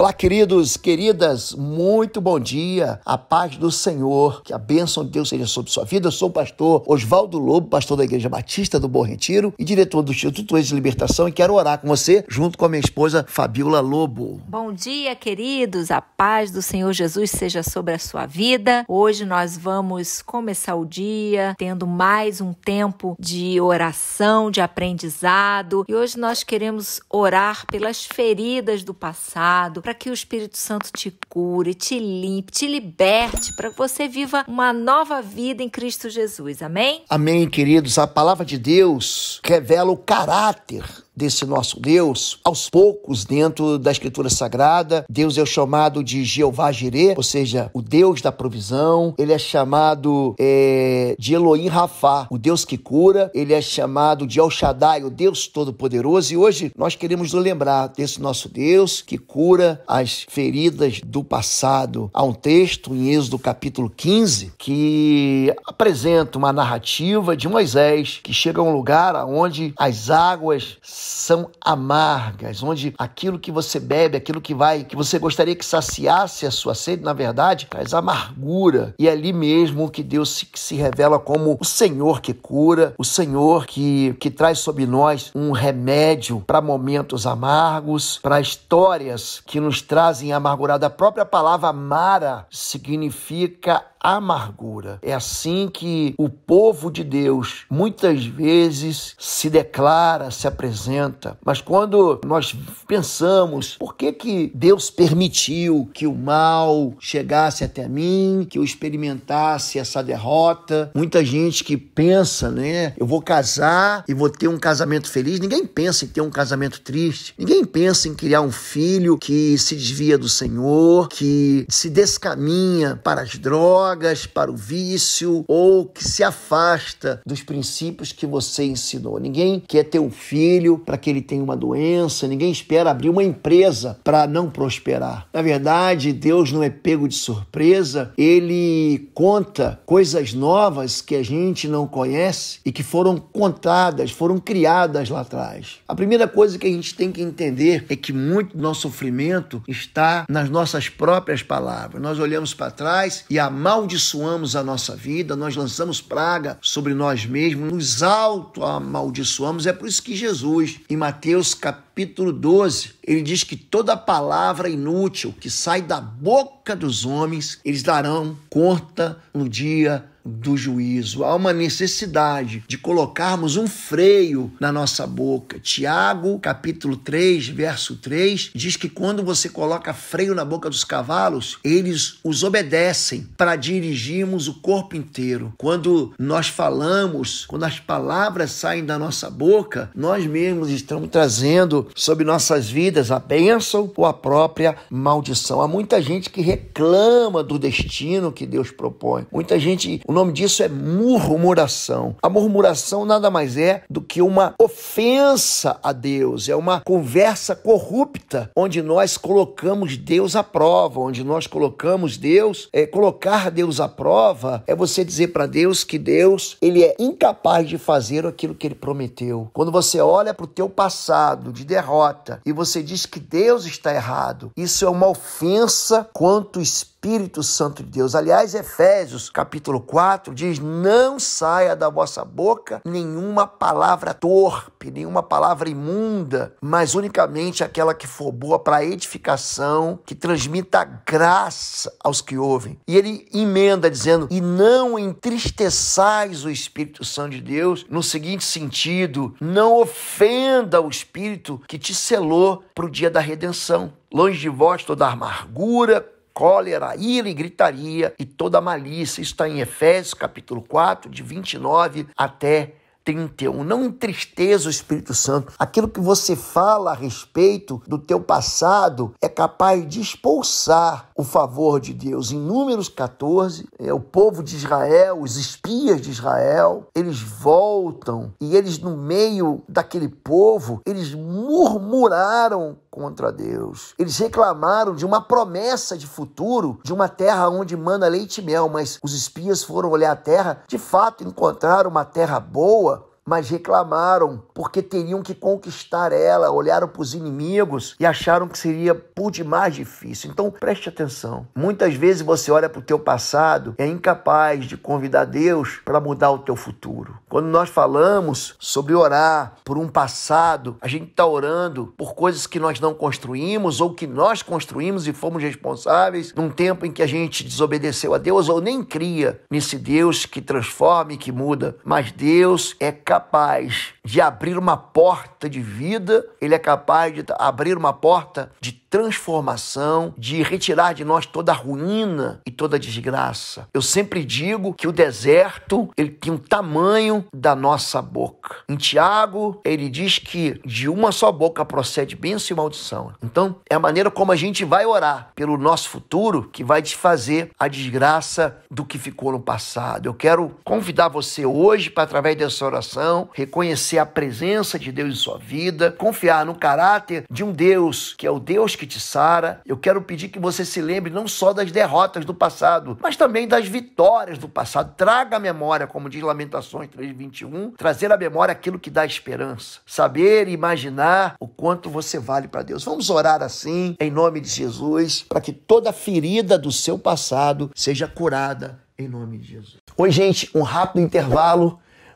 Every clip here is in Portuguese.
Olá, queridos, queridas, muito bom dia. A paz do Senhor, que a bênção de Deus seja sobre sua vida. Eu sou o pastor Oswaldo Lobo, pastor da Igreja Batista do Bom Retiro e diretor do Instituto Ex de Libertação e quero orar com você junto com a minha esposa Fabiola Lobo. Bom dia, queridos. A paz do Senhor Jesus seja sobre a sua vida. Hoje nós vamos começar o dia tendo mais um tempo de oração, de aprendizado. E hoje nós queremos orar pelas feridas do passado para que o Espírito Santo te cure, te limpe, te liberte, para que você viva uma nova vida em Cristo Jesus. Amém? Amém, queridos. A palavra de Deus revela o caráter desse nosso Deus, aos poucos, dentro da Escritura Sagrada, Deus é chamado de Jeová Jireh, ou seja, o Deus da provisão, ele é chamado é, de Elohim Rafá, o Deus que cura, ele é chamado de El Shaddai, o Deus Todo-Poderoso, e hoje nós queremos nos lembrar desse nosso Deus que cura as feridas do do passado a um texto em Êxodo capítulo 15 que apresenta uma narrativa de Moisés que chega a um lugar onde as águas são amargas, onde aquilo que você bebe, aquilo que vai, que você gostaria que saciasse a sua sede, na verdade, traz amargura. E é ali mesmo que Deus se, que se revela como o Senhor que cura, o Senhor que, que traz sobre nós um remédio para momentos amargos, para histórias que nos trazem amargurada própria própria palavra Mara significa amargura. É assim que o povo de Deus muitas vezes se declara, se apresenta. Mas quando nós pensamos, por que que Deus permitiu que o mal chegasse até mim, que eu experimentasse essa derrota? Muita gente que pensa, né, eu vou casar e vou ter um casamento feliz. Ninguém pensa em ter um casamento triste. Ninguém pensa em criar um filho que se desvia do Senhor, que se descaminha para as drogas drogas, para o vício ou que se afasta dos princípios que você ensinou. Ninguém quer ter um filho para que ele tenha uma doença, ninguém espera abrir uma empresa para não prosperar. Na verdade, Deus não é pego de surpresa, ele conta coisas novas que a gente não conhece e que foram contadas, foram criadas lá atrás. A primeira coisa que a gente tem que entender é que muito do nosso sofrimento está nas nossas próprias palavras. Nós olhamos para trás e a mal amaldiçoamos a nossa vida, nós lançamos praga sobre nós mesmos, nos auto-amaldiçoamos. É por isso que Jesus, em Mateus capítulo 12, ele diz que toda palavra inútil que sai da boca dos homens, eles darão conta no dia do juízo, há uma necessidade de colocarmos um freio na nossa boca. Tiago, capítulo 3, verso 3, diz que quando você coloca freio na boca dos cavalos, eles os obedecem para dirigirmos o corpo inteiro. Quando nós falamos, quando as palavras saem da nossa boca, nós mesmos estamos trazendo sobre nossas vidas a bênção ou a própria maldição. Há muita gente que reclama do destino que Deus propõe. Muita gente o nome disso é murmuração. A murmuração nada mais é do que uma ofensa a Deus, é uma conversa corrupta, onde nós colocamos Deus à prova, onde nós colocamos Deus, é, colocar Deus à prova é você dizer para Deus que Deus ele é incapaz de fazer aquilo que ele prometeu. Quando você olha para o teu passado de derrota e você diz que Deus está errado, isso é uma ofensa quanto espírito Espírito Santo de Deus. Aliás, Efésios capítulo 4 diz: Não saia da vossa boca nenhuma palavra torpe, nenhuma palavra imunda, mas unicamente aquela que for boa para edificação, que transmita graça aos que ouvem. E ele emenda dizendo: E não entristeçais o Espírito Santo de Deus, no seguinte sentido, não ofenda o Espírito que te selou para o dia da redenção. Longe de vós toda amargura, cólera, ira e gritaria e toda malícia. Está em Efésios capítulo 4, de 29 até 31. Não entristeça o Espírito Santo. Aquilo que você fala a respeito do teu passado é capaz de expulsar o favor de Deus. Em Números 14, é, o povo de Israel, os espias de Israel, eles voltam e eles, no meio daquele povo, eles murmuraram contra Deus. Eles reclamaram de uma promessa de futuro, de uma terra onde mana leite e mel, mas os espias foram olhar a terra, de fato encontraram uma terra boa, mas reclamaram porque teriam que conquistar ela, olharam para os inimigos e acharam que seria por demais difícil. Então preste atenção. Muitas vezes você olha para o teu passado e é incapaz de convidar Deus para mudar o teu futuro. Quando nós falamos sobre orar por um passado, a gente está orando por coisas que nós não construímos ou que nós construímos e fomos responsáveis num tempo em que a gente desobedeceu a Deus ou nem cria nesse Deus que transforma e que muda. Mas Deus é capaz capaz de abrir uma porta de vida, ele é capaz de abrir uma porta de transformação, de retirar de nós toda a ruína e toda a desgraça. Eu sempre digo que o deserto, ele tem o um tamanho da nossa boca. Em Tiago, ele diz que de uma só boca procede bênção e maldição. Então, é a maneira como a gente vai orar pelo nosso futuro que vai desfazer a desgraça do que ficou no passado. Eu quero convidar você hoje para através dessa oração reconhecer a presença de Deus em sua vida, confiar no caráter de um Deus que é o Deus que te sara. Eu quero pedir que você se lembre não só das derrotas do passado, mas também das vitórias do passado. Traga a memória, como diz Lamentações 3:21, trazer à memória aquilo que dá esperança. Saber e imaginar o quanto você vale para Deus. Vamos orar assim, em nome de Jesus, para que toda ferida do seu passado seja curada em nome de Jesus. Oi, gente, um rápido intervalo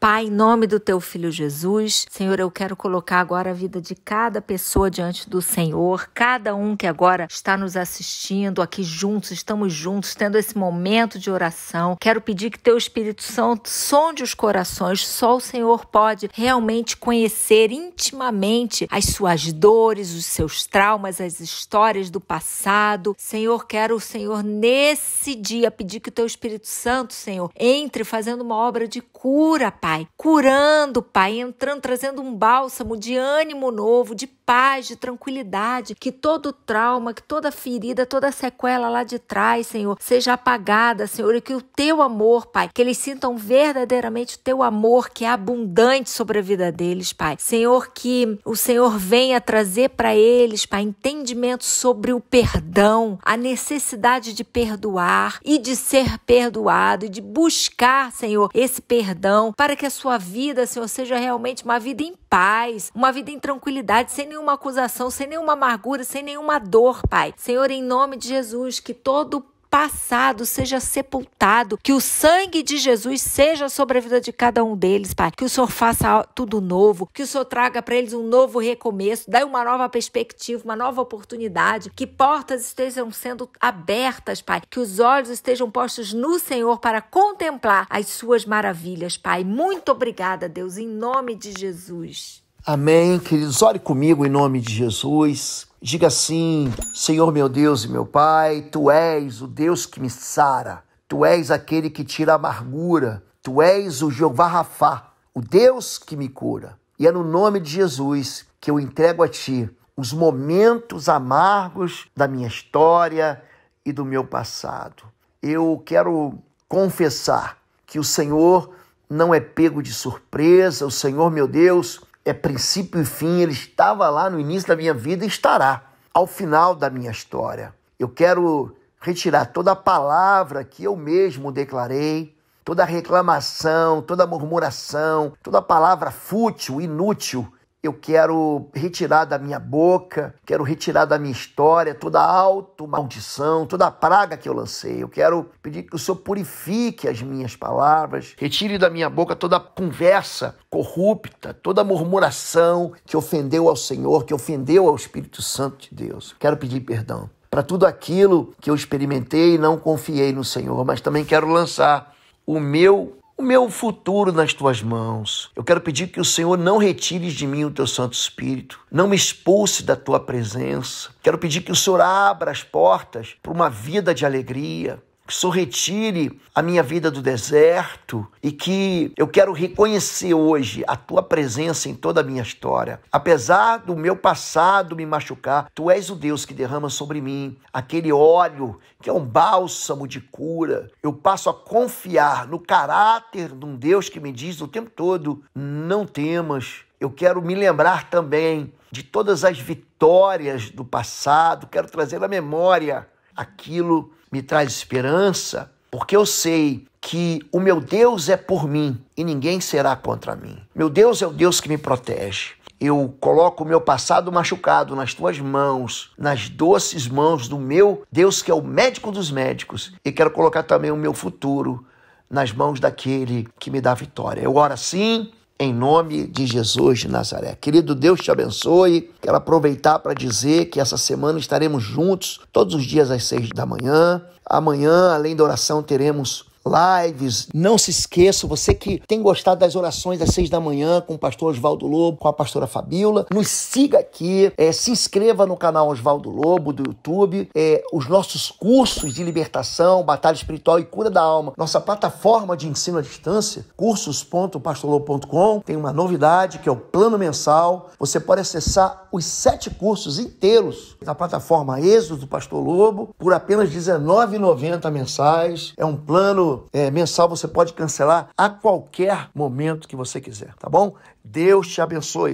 Pai, em nome do teu filho Jesus, Senhor, eu quero colocar agora a vida de cada pessoa diante do Senhor, cada um que agora está nos assistindo aqui juntos, estamos juntos, tendo esse momento de oração. Quero pedir que teu Espírito Santo sonde os corações, só o Senhor pode realmente conhecer intimamente as suas dores, os seus traumas, as histórias do passado. Senhor, quero, o Senhor, nesse dia pedir que teu Espírito Santo, Senhor, entre fazendo uma obra de cura, Pai. Pai, curando, Pai, entrando, trazendo um bálsamo de ânimo novo, de paz, de tranquilidade, que todo trauma, que toda ferida, toda sequela lá de trás, Senhor, seja apagada, Senhor, e que o teu amor, Pai, que eles sintam verdadeiramente o teu amor que é abundante sobre a vida deles, Pai. Senhor, que o Senhor venha trazer para eles, Pai, entendimento sobre o perdão, a necessidade de perdoar e de ser perdoado e de buscar, Senhor, esse perdão para que a sua vida, Senhor, seja realmente uma vida em paz, uma vida em tranquilidade, sem nenhuma acusação, sem nenhuma amargura, sem nenhuma dor, Pai. Senhor, em nome de Jesus, que todo o passado seja sepultado, que o sangue de Jesus seja sobre a vida de cada um deles, Pai. Que o Senhor faça tudo novo, que o Senhor traga para eles um novo recomeço, dê uma nova perspectiva, uma nova oportunidade, que portas estejam sendo abertas, Pai, que os olhos estejam postos no Senhor para contemplar as suas maravilhas, Pai. Muito obrigada, Deus, em nome de Jesus. Amém. Queridos, ore comigo em nome de Jesus. Diga assim: Senhor meu Deus e meu Pai, tu és o Deus que me sara, tu és aquele que tira a amargura, tu és o Jeová Rafá, o Deus que me cura. E é no nome de Jesus que eu entrego a ti os momentos amargos da minha história e do meu passado. Eu quero confessar que o Senhor não é pego de surpresa, o Senhor meu Deus é princípio e fim, ele estava lá no início da minha vida e estará ao final da minha história. Eu quero retirar toda a palavra que eu mesmo declarei, toda reclamação, toda murmuração, toda palavra fútil, inútil eu quero retirar da minha boca, quero retirar da minha história toda a auto-maldição, toda a praga que eu lancei. Eu quero pedir que o Senhor purifique as minhas palavras, retire da minha boca toda a conversa corrupta, toda a murmuração que ofendeu ao Senhor, que ofendeu ao Espírito Santo de Deus. Quero pedir perdão para tudo aquilo que eu experimentei e não confiei no Senhor, mas também quero lançar o meu o meu futuro nas tuas mãos. Eu quero pedir que o Senhor não retires de mim o teu Santo Espírito, não me expulse da tua presença. Quero pedir que o Senhor abra as portas para uma vida de alegria, que o Senhor retire a minha vida do deserto e que eu quero reconhecer hoje a tua presença em toda a minha história. Apesar do meu passado me machucar, tu és o Deus que derrama sobre mim aquele óleo que é um bálsamo de cura. Eu passo a confiar no caráter de um Deus que me diz o tempo todo: não temas. Eu quero me lembrar também de todas as vitórias do passado, quero trazer à memória aquilo me traz esperança, porque eu sei que o meu Deus é por mim e ninguém será contra mim. Meu Deus é o Deus que me protege. Eu coloco o meu passado machucado nas tuas mãos, nas doces mãos do meu Deus que é o médico dos médicos, e quero colocar também o meu futuro nas mãos daquele que me dá vitória. Eu oro assim, em nome de Jesus de Nazaré. Querido Deus te abençoe. Quero aproveitar para dizer que essa semana estaremos juntos todos os dias às seis da manhã. Amanhã, além da oração, teremos lives. Não se esqueça, você que tem gostado das orações às seis da manhã com o pastor Oswaldo Lobo, com a pastora Fabíola, nos siga aqui, é, se inscreva no canal Oswaldo Lobo do YouTube, é, os nossos cursos de libertação, batalha espiritual e cura da alma, nossa plataforma de ensino à distância, cursos.pastorlobo.com, tem uma novidade que é o plano mensal. Você pode acessar os sete cursos inteiros da plataforma Êxodo do Pastor Lobo por apenas R$19,90 mensais. É um plano é, mensal você pode cancelar a qualquer momento que você quiser, tá bom? Deus te abençoe.